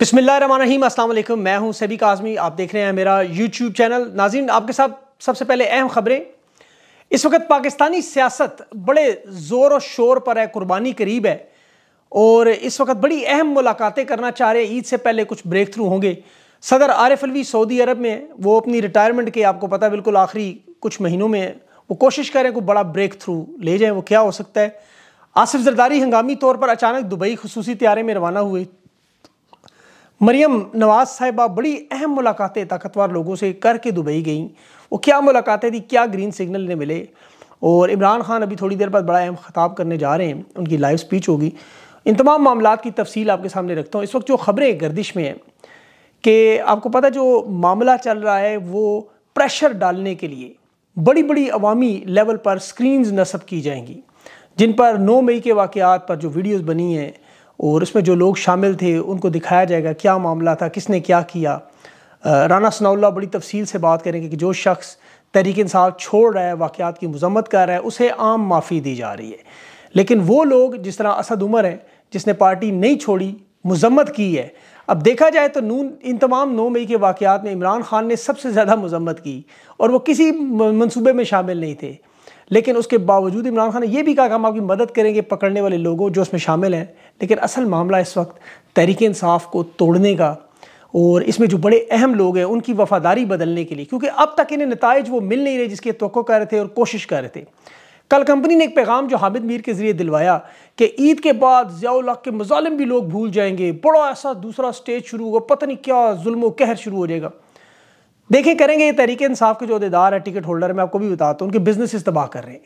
बिस्मिल्लाम अस्सलाम मैं हूं सभी काजमी आप देख रहे हैं मेरा यूट्यूब चैनल नाजीन आपके साथ सबसे पहले अहम खबरें इस वक्त पाकिस्तानी सियासत बड़े ज़ोर और शोर पर है कुर्बानी करीब है और इस वक्त बड़ी अहम मुलाकातें करना चाह रहे हैं ईद से पहले कुछ ब्रेक थ्रू होंगे सदर आरिफ अलवी सऊदी अरब में वो अपनी रिटायरमेंट के आपको पता बिल्कुल आखिरी कुछ महीनों में वो कोशिश करें कोई बड़ा ब्रेक थ्रू ले जाएँ वो क्या हो सकता है आसिफ जरदारी हंगामी तौर पर अचानक दुबई खसूसी त्यारे में रवाना हुए मरियम नवाज साहिबा बड़ी अहम मुलाकातें ताकतवर लोगों से करके दुबई गई वो क्या मुलाकातें थी क्या ग्रीन सिग्नल ने मिले और इमरान खान अभी थोड़ी देर बाद बड़ा अहम ख़ताब करने जा रहे हैं उनकी लाइव स्पीच होगी इन तमाम मामला की तफसील आपके सामने रखता हूँ इस वक्त जो ख़बरें गर्दिश में हैं कि आपको पता जो मामला चल रहा है वो प्रेशर डालने के लिए बड़ी बड़ी अवामी लेवल पर स्क्रीन नस्ब की जाएंगी जिन पर नौ मई के वाक़ पर जो वीडियोज़ बनी हैं और इसमें जो लोग शामिल थे उनको दिखाया जाएगा क्या मामला था किसने क्या किया राना सनाउल्ला बड़ी तफसील से बात करेंगे कि जो शख्स तहरीक इंसाफ छोड़ रहा है वाक़ात की मजम्मत कर रहा है उसे आम माफ़ी दी जा रही है लेकिन वो लोग जिस तरह असद उमर हैं जिसने पार्टी नहीं छोड़ी मजम्मत की है अब देखा जाए तो नून इन तमाम नौ मई के वाक़ात में इमरान खान ने सबसे ज़्यादा मजम्मत की और वह किसी मनसूबे में शामिल नहीं थे लेकिन उसके बावजूद इमरान खान ने यह भी कहा कि हम आपकी मदद करेंगे पकड़ने वाले लोगों जो उसमें शामिल हैं लेकिन असल मामला इस वक्त तहरीक इंसाफ को तोड़ने का और इसमें जो बड़े अहम लोग हैं उनकी वफादारी बदलने के लिए क्योंकि अब तक इन्हें नतज वो मिल नहीं रहे जिसकी तो कर रहे थे और कोशिश कर रहे थे कल कंपनी ने एक पैगाम जो हामिद मीर के ज़रिए दिलवाया कि ईद के बाद ज़ियाउलहक के मजालम भी लोग भूल जाएंगे बड़ा ऐसा दूसरा स्टेज शुरू होगा पता नहीं क्या जुल्म कहर शुरू हो जाएगा देखें करेंगे ये तहरीक इंसाफ के जो अहदेदार है टिकट होल्डर मैं आपको भी बताता हूँ उनके बिजनेस तबाह कर रहे हैं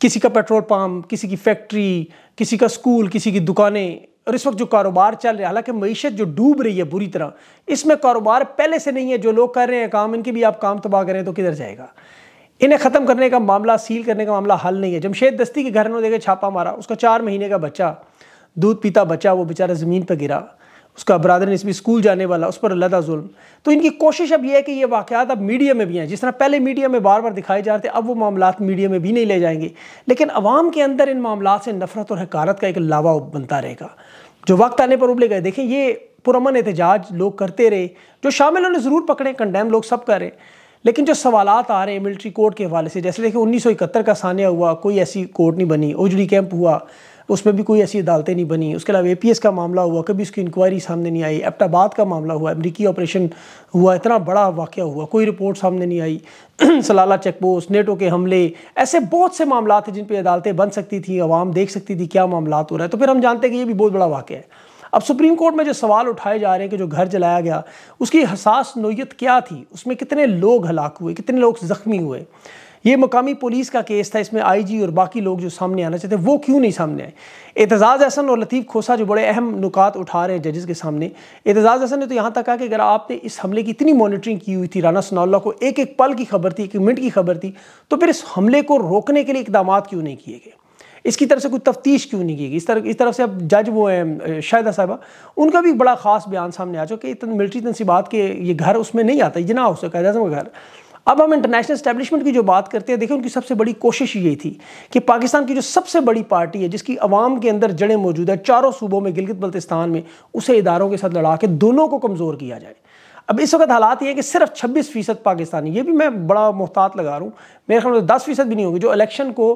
किसी का पेट्रोल पम्प किसी की फैक्ट्री किसी का स्कूल किसी की दुकानें और इस वक्त जो कारोबार चल रहा है हालांकि मीशत जो डूब रही है बुरी तरह इसमें कारोबार पहले से नहीं है जो लोग कर रहे हैं काम इनके भी आप काम तबाह करें तो किधर जाएगा इन्हें ख़त्म करने का मामला सील करने का मामला हल नहीं है जमशेद दस्ती के घर में देखे छापा मारा उसका चार महीने का बच्चा दूध पीता बच्चा वो बेचारा ज़मीन पर गिरा उसका बरदर इसमें स्कूल जाने वाला उस पर लदा जुल्म तो इनकी कोशिश अब यह है कि ये वाकत अब मीडिया में भी हैं जिस तरह पहले मीडिया में बार बार दिखाए जा रहे थे अब वो मामला मीडिया में भी नहीं ले जाएंगे लेकिन अवाम के अंदर इन मामला से नफरत और हकारत का एक लावा बनता रहेगा जो वक्त आने पर उबलेगा देखें ये पुरमन एहतजाज लोग करते रहे जो शामिल उन्हें ज़रूर पकड़े कंडेम लोग सब करें लेकिन जो सवाल आ रहे हैं मिलिट्री कोर्ट के हवाले से जैसे देखिए उन्नीस सौ इकहत्तर का सानिया हुआ कोई ऐसी कोर्ट नहीं बनी ओजड़ी कैंप हुआ उसमें भी कोई ऐसी अदालतें नहीं बनी उसके अलावा ए का मामला हुआ कभी उसकी इंक्वायरी सामने नहीं आई एप्टाबाद का मामला हुआ अमरीकी ऑपरेशन हुआ इतना बड़ा वाक़ हुआ कोई रिपोर्ट सामने नहीं आई सलाला चेकपोस्ट नेटो के हमले ऐसे बहुत से मामला हैं जिन पर अदालतें बन सकती थी आवाम देख सकती थी क्या मामला हो रहा है तो फिर हम जानते हैं कि ये भी बहुत बड़ा वाक़ है अब सुप्रीम कोर्ट में जो सवाल उठाए जा रहे हैं कि जो घर जलाया गया उसकी हसास नोयत क्या थी उसमें कितने लोग हलाक हुए कितने लोग ज़ख्मी हुए ये मकामी पुलिस का केस था इसमें आईजी और बाकी लोग जो सामने आना चाहते वो क्यों नहीं सामने आए एतजाज़ अहसन और लतीफ़ खोसा जो बड़े अहम नुकात उठा रहे हैं जजेस के सामने एतजाज़ अहसन ने तो यहाँ तक कहा कि अगर आपने इस हमले की इतनी मॉनिटरिंग की हुई थी राना सनाउल्ला को एक एक पल की खबर थी एक मिनट की खबर थी तो फिर इस हमले को रोकने के लिए इकदाम क्यों नहीं किए गए इसकी तरफ से कोई तफ्तीश क्यों नहीं की गई इस तरह इस तरफ से अब जज वो हैं शाहिदा साहबा उनका भी बड़ा खास बयान सामने आ चुका कि मिलिट्री तनसीबात के ये घर उसमें नहीं आता जना हो सकता है का घर अब हम इंटरनेशनल स्टैब्लिशमेंट की जो बात करते हैं देखिए उनकी सबसे बड़ी कोशिश ये थी कि पाकिस्तान की जो सबसे बड़ी पार्टी है जिसकी आवाम के अंदर जड़ें मौजूद है चारों सूबों में गिलगित बल्तिस्तान में उसे इदारों के साथ लड़ा के दोनों को कमज़ोर किया जाए अब इस वक्त हालात ये हैं कि सिर्फ 26 फीसद पाकिस्तानी ये भी मैं बड़ा मोहतात लगा रहा हूँ मेरे ख्याल में तो दस फीसद भी नहीं होगी जो इलेक्शन को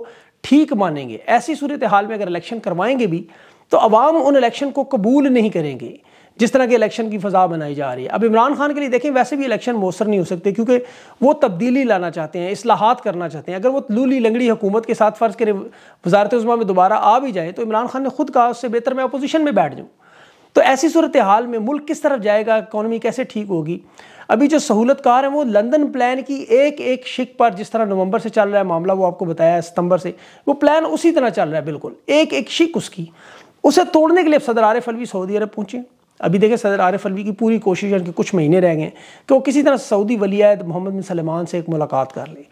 ठीक मानेंगे ऐसी सूरत हाल में अगर इलेक्शन करवाएंगे भी तो अवाम उन इलेक्शन को कबूल नहीं करेंगे जिस तरह के इलेक्शन की फ़जा बनाई जा रही है अब इमरान खान के लिए देखें वैसे भी इलेक्शन मौसर नहीं हो सकते क्योंकि वो तब्दीली लाना चाहते हैं असलाहत करना चाहते हैं अगर वो लूली लंगड़ी हुकूमत के साथ फ़र्ज़ करें वजारत उजमा में दोबारा आ भी जाए तो इमरान खान ने खुद कहा उससे बेहतर मैं अपोजिशन में बैठ जाऊँ तो ऐसी सूरत हाल में मुल्क किस तरफ जाएगा इकानमी कैसे ठीक होगी अभी जो सहूलतकार हैं वो लंदन प्लान की एक एक शिक पर जिस तरह नवंबर से चल रहा है मामला वो आपको बताया है सितंबर से वो प्लान उसी तरह चल रहा है बिल्कुल एक एक शिक उसकी उसे तोड़ने के लिए सदर आरिफ अलवी सऊदी अरब पहुँचे अभी देखें सदर आरिफ अलवी की पूरी कोशिश है कि कुछ महीने रह गए कि वो किसी तरह सऊदी वलियात मोहम्मद बिन सलमान से एक मुलाकात कर ले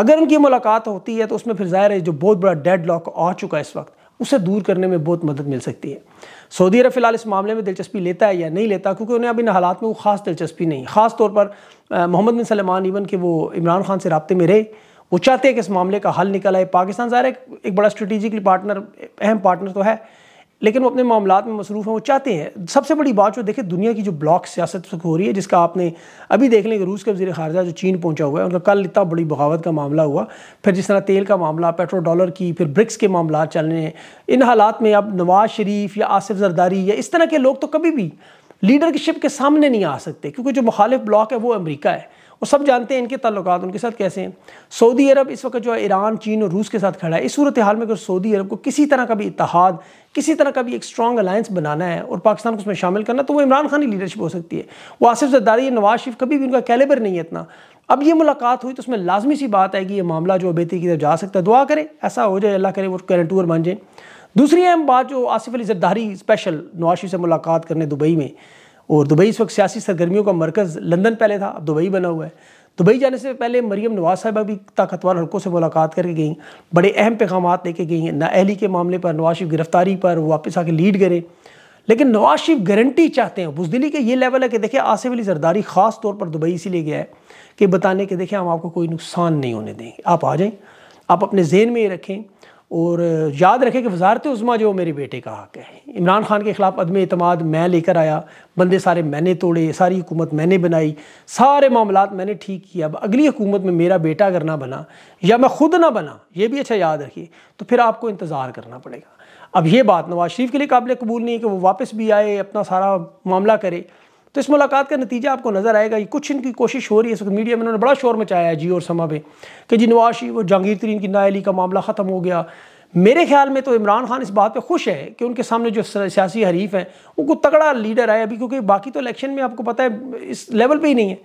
अगर उनकी मुलाकात होती है तो उसमें फिर ज़ाहिर है जो बहुत बड़ा डेड लॉक आ चुका है इस वक्त उसे दूर करने में बहुत मदद मिल सकती है सऊदी अरब फ़िलहाल इस मामले में दिलचस्पी लेता है या नहीं लेता क्योंकि उन्हें अब इन हालात में वो खास दिलचस्पी नहीं खास तौर पर मोहम्मद बिन सलमान इवन कि वो इमरान खान से रबते में रहे वो चाहते हैं कि इस मामले का हल निकल आए पाकिस्तान ज़ाहिर एक बड़ा स्ट्रेटिजिकली पार्टनर अहम पार्टनर तो है लेकिन वो अपने मामला में मसरूफ़ हैं वो चाहते हैं सबसे बड़ी बात जो देखें दुनिया की जो ब्लॉक सियासत हो रही है जिसका आपने अभी देख लें कि रूस के वजी खारजा जो चीन पहुंचा हुआ है उनका कल इतना बड़ी बगावत का मामला हुआ फिर जिस तरह तेल का मामला पेट्रो डॉलर की फिर ब्रिक्स के मामला चल रहे हैं इन हालात में अब नवाज शरीफ या आसिफ जरदारी या इस तरह के लोग तो कभी भी लीडरशिप के सामने नहीं आ सकते क्योंकि जो मुखालिफ ब्लॉक है वो अमरीका है और सब जानते हैं इनके तल्लक उनके साथ कैसे हैं सऊदी अरब इस वक्त जो है ईरान चीन और रूस के साथ खड़ा है इस सूरत हाल में अगर सऊदी अरब को किसी तरह का भी इतिहाद किसी तरह का भी एक स्ट्रॉन्ग अलायंस बनाना है और पाकिस्तान को उसमें शामिल करना तो वो इमरान खान की लीडरशिप हो सकती है वो आसिफ जद्दारी नवाज शरीफ कभी भी उनका कैलेबर नहीं है इतना अब ये मुलाकात हुई तो उसमें लाजमी सी बात है कि ये मामला जो अबेती की तरफ जा सकता है दुआ करें ऐसा हो जाए अल्लाह करे वो टूर बन जाए दूसरी अहम बात जो आसिफ अली जद्दारी स्पेशल नवाज शरीफ से मुलाकात करने दुबई में और दुबई इस वक्त सियासी सरगर्मियों का मरकज़ लंदन पहले था अब दुबई बना हुआ है दुबई जाने से पहले मरीम नवाज साहबा भी ताकतवर हल्कों से मुलाकात करके गई बड़े अहम पैगाम लेके गई हैं नाअहली के मामले पर नवाज शरीफ गिरफ्तारी पर वापस आके लीड करें लेकिन नवाज शरीफ गारंटी चाहते हैं बुजदिली के ये लेवल है कि देखिए आसिफ अली जरदारी ख़ास तौर पर दुबई इसीलिए गया है कि बताने के देखें हम आपको कोई नुकसान नहीं होने देंगे आप आ जाएं आप अपने जेन में ये रखें और याद रखें कि वजारत उज़मा जो मेरे बेटे का हक है इमरान खान के ख़िलाफ़ अदम अतमाद मैं लेकर आया बंदे सारे मैंने तोड़े सारी हुकूमत मैंने बनाई सारे मामला मैंने ठीक किया अब अगली हुकूमत में मेरा बेटा अगर ना बना या मैं ख़ुद ना बना ये भी अच्छा याद रखिए तो फिर आपको इंतज़ार करना पड़ेगा अब ये बात नवाज शरीफ के लिए काबिल कबूल नहीं है कि वो वापस भी आए अपना सारा मामला करे तो इस मुलाकात का नतीजा आपको नज़र आएगा ये कुछ इनकी कोशिश हो रही है इस वक्त मीडिया में उन्होंने बड़ा शोर मचाया है जी और समा पे कि जी नवाज शरीफ और जहांगीर तरीन की नायली का मामला ख़त्म हो गया मेरे ख्याल में तो इमरान खान इस बात पे खुश है कि उनके सामने जो सियासी हरीफ हैं उनको तगड़ा लीडर आए अभी क्योंकि बाकी तो इलेक्शन में आपको पता है इस लेवल पर ही नहीं है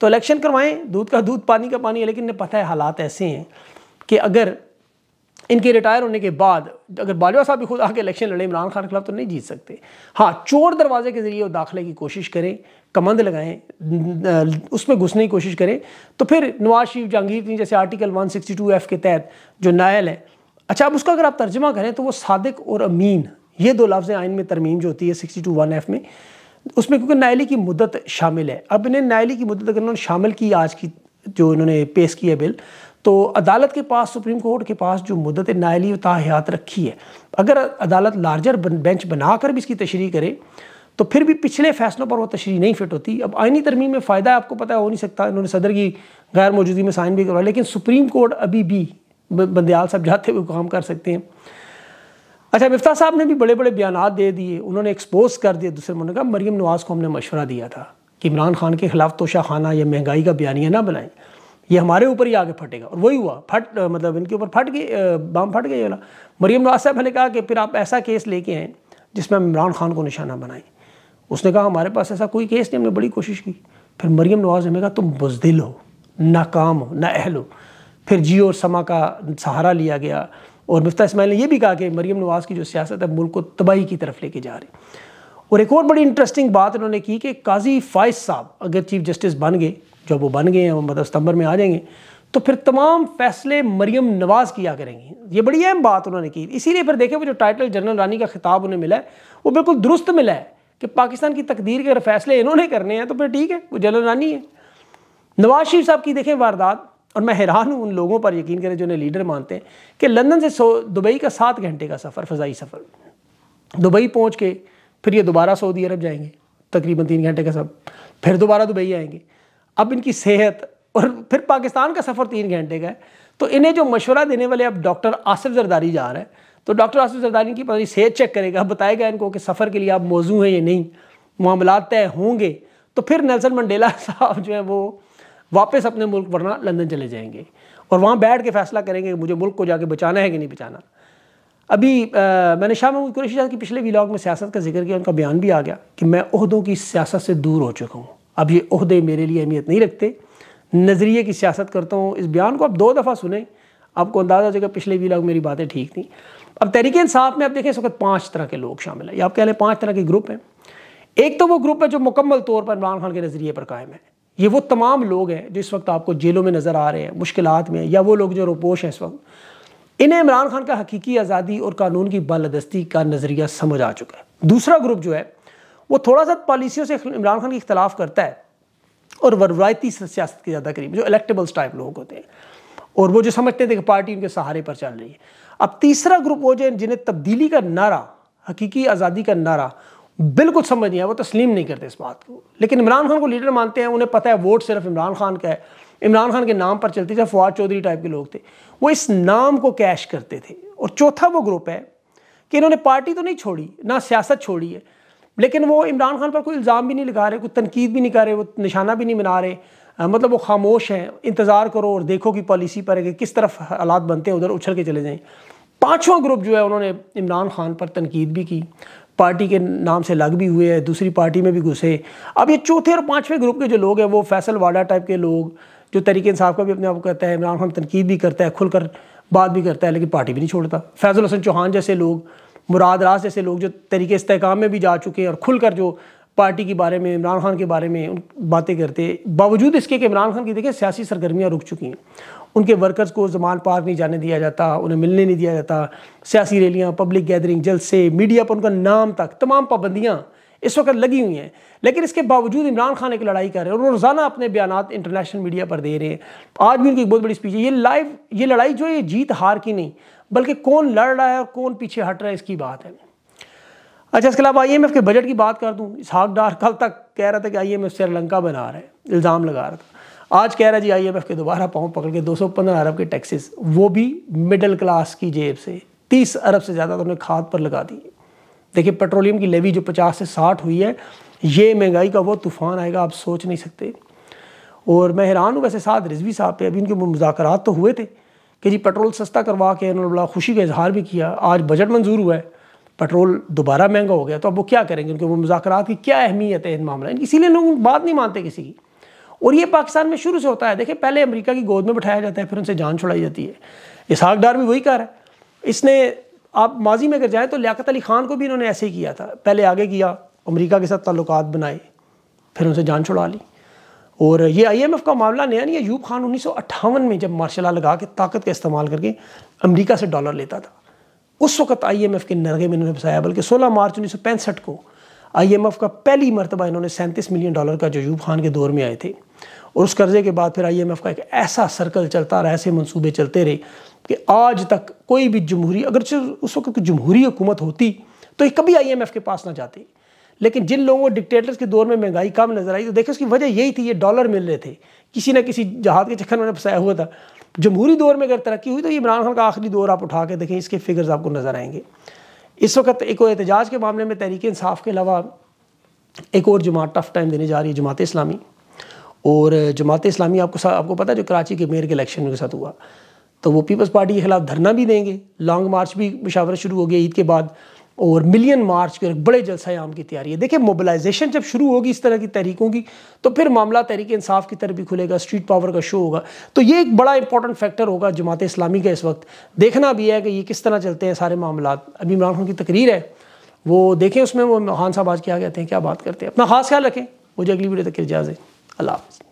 तो इलेक्शन करवाएं दूध का दूध पानी का पानी है लेकिन पता है हालात ऐसे हैं कि अगर इनके रिटायर होने के बाद अगर बाजवा साहब भी खुद आके इलेक्शन लड़े इमरान खान के खिलाफ तो नहीं जीत सकते हाँ चोर दरवाजे के ज़रिए वो दाखिले की कोशिश करें कमंद लगाएं उसमें घुसने की कोशिश करें तो फिर नवाज शरीफ जहांगीर जैसे आर्टिकल 162 एफ के तहत जो नायल है अच्छा अब उसका अगर आप तर्जमा करें तो वो सादक और अमीन ये दो लफ्ज़ आइन में तरमीम जो होती है सिक्सटी टू वन एफ में उसमें क्योंकि नायली की मुद्दत शामिल है अब इन्हें नायली की मुद्दत अगर उन्होंने शामिल की आज की जो इन्होंने पेश किया बिल तो अदालत के पास सुप्रीम कोर्ट के पास जो मुदत नायली ताहयात रखी है अगर अदालत लार्जर बेंच बनाकर भी इसकी तशरी करे तो फिर भी पिछले फैसलों पर वो तशरी नहीं फिट होती अब आइनी तरमीम में फ़ायदा है आपको पता है हो नहीं सकता इन्होंने सदर की गैर मौजूदगी में साइन भी करवाया लेकिन सुप्रीम कोर्ट अभी भी बंदयाल साहब जाते हुए काम कर सकते हैं अच्छा मफ्ता साहब ने भी बड़े बड़े बयान दे दिए उन्होंने एक्सपोज कर दिया दूसरे मुल्क का मरीम नवाज़ को हमने मशवरा दिया था कि इमरान खान के खिलाफ तोशा खाना या महंगाई का बयानिया ना बनाएं ये हमारे ऊपर ही आगे फटेगा और वही हुआ फट मतलब इनके ऊपर फट गई बाम फट गई वाला मरीम नवाज साहब ने कहा कि फिर आप ऐसा केस लेके आए जिसमें हम इमरान खान को निशाना बनाएं उसने कहा हमारे पास ऐसा कोई केस नहीं हमने बड़ी कोशिश की फिर मरीम नवाज ने कहा तुम बुजदिल हो नाकाम हो ना अहल हो फिर जियो और समा का सहारा लिया गया और मुफ्ता इसमाइल ने यह भी कहा कि मरीम नवाज़ की जो सियासत है मुल्क को तबाही की तरफ लेके जा रही और एक और बड़ी इंटरेस्टिंग बात इन्होंने की कि काजी फाइज साहब अगर चीफ जस्टिस बन गए जब वो बन गए हैं मतलब सितंबर में आ जाएंगे तो फिर तमाम फैसले मरियम नवाज़ किया करेंगी ये बड़ी अहम बात उन्होंने की इसीलिए फिर देखें वो जो टाइटल जनरल रानी का खिताब उन्हें मिला है वो बिल्कुल दुरुस्त मिला है कि पाकिस्तान की तकदीर के अगर फैसले इन्होंने करने हैं तो फिर ठीक है वो जनरल रानी है नवाज शरीफ साहब की देखें वारदात और मैं हैरान हूँ उन लोगों पर यकीन करें जो उन्हें लीडर मानते हैं कि लंदन से दुबई का सात घंटे का सफ़र फ़जाई सफ़र दुबई पहुँच के फिर ये दोबारा सऊदी अरब जाएंगे तकरीबन तीन घंटे का सब फिर दोबारा दुबई आएंगे अब इनकी सेहत और फिर पाकिस्तान का सफ़र तीन घंटे का है तो इन्हें जो मशवरा देने वाले अब डॉक्टर आसिफ जरदारी जा रहे हैं तो डॉक्टर आसिफ जरदारी की पता सेहत चेक करेगा बताएगा इनको कि सफ़र के लिए आप मौजू हैं या नहीं मामला तय होंगे तो फिर नेल्सन मंडेला साहब जो है वो वापस अपने मुल्क वरना लंदन चले जाएंगे और वहाँ बैठ के फैसला करेंगे कि मुझे मुल्क को जाके बचाना है कि नहीं बचाना अभी आ, मैंने शाह महमूद कुरेशी साहब के पिछले व्लॉग में सियासत का जिक्र किया उनका बयान भी आ गया कि मैं उहदों की सियासत से दूर हो चुका हूँ अब ये अहदे मेरे लिए अहमियत नहीं रखते नज़रिए की सियासत करता हूँ इस बयान को आप दो दफ़ा सुने आपको अंदाज़ा हो जाएगा पिछले वीलाग मेरी बातें ठीक थी अब तहरीक इंसाफ में आप देखें इस वक्त पाँच तरह के लोग शामिल हैं या आप कह लें पाँच तरह के ग्रुप हैं एक तो वो ग्रुप है जो मुकम्मल तौर पर इमरान खान के नज़रिए पर कायम है ये वो तमाम लोग हैं जो इस वक्त आपको जेलों में नज़र आ रहे हैं मुश्किल में या वो लोग जो रोपोश हैं इस वक्त इन्हें इमरान खान का हकीकी आज़ादी और कानून की बालदस्ती का नज़रिया समझ आ चुका है दूसरा ग्रुप जो है वो थोड़ा सा पॉलिसियों से इमरान खान की इख्तलाफ करता है और वरवायती सियासत के ज़्यादा करीब जो इलेक्टेबल्स टाइप लोग होते हैं और वो जो समझते थे कि पार्टी उनके सहारे पर चल रही है अब तीसरा ग्रुप वो जो जिन्हें तब्दीली का नारा हकीकी आज़ादी का नारा बिल्कुल समझ नहीं आया वो तस्लीम नहीं करते इस बात को लेकिन इमरान खान को लीडर मानते हैं उन्हें पता है वोट सिर्फ इमरान खान का है इमरान खान के नाम पर चलती थी फवाद चौधरी टाइप के लोग थे वो इस नाम को कैश करते थे और चौथा वो ग्रुप है कि इन्होंने पार्टी तो नहीं छोड़ी ना सियासत छोड़ी है लेकिन वो इमरान खान पर कोई इल्ज़ाम भी नहीं लगा रहे कोई तनकीद भी नहीं कर रहे वो निशाना भी नहीं बना रहे मतलब वो खामोश हैं इंतज़ार करो और देखो कि पॉलिसी पर कि किस तरफ हालात बनते हैं उधर उछल के चले जाएँ पाँचवा ग्रुप जो है उन्होंने इमरान खान पर तनकीद भी की पार्टी के नाम से लग भी हुए हैं दूसरी पार्टी में भी घुसे अब ये चौथे और पाँचवें ग्रुप के जो लोग हैं वो फैसल वाडा टाइप के लोग जो तरीके इंसाफ का भी अपने आप करता है इमरान खान तनकीद भी करता है खुलकर बात भी करता है लेकिन पार्टी भी नहीं छोड़ता फैज़ल हसन चौहान जैसे लोग मुराद रास जैसे लोग जो तरीके इस्तेकाम में भी जा चुके हैं और खुलकर जो पार्टी के बारे में इमरान खान के बारे में बातें करते बावजूद इसके कि इमरान खान की देखिए सियासी सरगर्मियाँ रुक चुकी हैं उनके वर्कर्स को जमान पार्क नहीं जाने दिया जाता उन्हें मिलने नहीं दिया जाता सियासी रैलियाँ पब्लिक गैदरिंग जलसे मीडिया पर उनका नाम तक तमाम पाबंदियाँ इस वक्त लगी हुई हैं लेकिन इसके बावजूद इमरान खान एक लड़ाई कर रहे हैं और रोज़ाना अपने बयान इंटरनेशनल मीडिया पर दे रहे हैं आज भी उनकी एक बहुत बड़ी स्पीच है ये लाइव ये लड़ाई जो है ये जीत हार की नहीं बल्कि कौन लड़ रहा है और कौन पीछे हट रहा है इसकी बात है अच्छा इसके अलावा आई एम एफ़ के बजट की बात कर दूँ इसहाक डार कल तक कह रहा था कि आई एम एफ श्रीलंका बना रहा है इल्ज़ाम लगा रहा था आज कह रहा है जी आई एम एफ़ के दोबारा पाँव पकड़ के दो सौ पंद्रह अरब के टैक्सेस वो भी मिडिल क्लास की जेब से तीस अरब से ज़्यादा तो उन्हें खाद पर लगा दी देखिए पेट्रोलियम की लेवी जो पचास से साठ हुई है ये महंगाई का वो तूफ़ान आएगा आप सोच नहीं सकते और मैं हैरान हूँ वैसे साद रिजवी साहब पे अभी उनके मुजाकर तो हुए थे कि जी पेट्रोल सस्ता करवा के उन्होंने बड़ा खुशी का इजहार भी किया आज बजट मंजूर हुआ है पेट्रोल दोबारा महंगा हो गया तो अब वो क्या करेंगे उनके वो मुजाकरात की क्या अहमियत है इन मामला इसीलिए लोग बात नहीं मानते किसी की और ये पाकिस्तान में शुरू से होता है देखिए पहले अमेरिका की गोद में बैठाया जाता है फिर उनसे जान छुड़ाई जाती है इसहाक डार भी वही कर है इसने आप माजी में अगर जाएँ तो लियाकत अली ख़ान को भी इन्होंने ऐसे ही किया था पहले आगे किया अमरीका के साथ तल्लक बनाए फिर उनसे जान छुड़ा ली और ये आईएमएफ का मामला नया नहीं यूब खान उन्नीस में जब मार्शा लगा के ताकत का इस्तेमाल करके अमेरिका से डॉलर लेता था उस वक्त आईएमएफ के नरगे में इन्होंने बसाया बल्कि 16 मार्च उन्नीस को आईएमएफ का पहली मरतबा इन्होंने सैंतीस मिलियन डॉलर का जो यूब खान के दौर में आए थे और उस कर्जे के बाद फिर एफ का एक ऐसा सर्कल चलता रहा ऐसे मनसूबे चलते रहे कि आज तक कोई भी जमहूरी अगर उस वक्त जमहूरी हुकूमत होती तो ये कभी आईएमएफ के पास ना जाती लेकिन जिन लोगों को डिक्टेटर्स के दौर में महंगाई कम नजर आई तो देखो उसकी वजह यही थी ये डॉलर मिल रहे थे किसी ना किसी जहाज के चक्कर में फंसाया हुआ था जमहूरी दौर में अगर तरक्की हुई तो इमरान खान का आखिरी दौर आप उठा के देखें इसके फिगर्स आपको नज़र आएंगे इस वक्त एक एहतजाज के मामले में तहरीक इंसाफ के अलावा एक और जमात टफ टाइम देने जा रही है जमात इस्लामी और जमात इस्लामी आपको आपको पता है जो कराची के मेयर के इलेक्शन के साथ हुआ तो वो पीपल्स पार्टी के खिलाफ धरना भी देंगे लॉन्ग मार्च भी मुशावरत शुरू हो गया ईद के बाद और मिलियन मार्च के बड़े जलसा आम की तैयारी है देखिए मोबिलाइजेशन जब शुरू होगी इस तरह की तहरीकों की तो फिर मामला तहरीक इंसाफ की तरफ भी खुलेगा स्ट्रीट पावर का शो होगा तो ये एक बड़ा इंपॉर्टेंट फैक्टर होगा जमात इस्लामी का इस वक्त देखना भी है कि ये किस तरह चलते हैं सारे मामला अभी इमरान खान की तकरीर है वो देखें उसमें वो खान साहब आज क्या कहते हैं क्या बात करते हैं अपना खास ख्याल रखें मुझे अगली वीडियो तक इजाज़ है अल्लाह हाफ़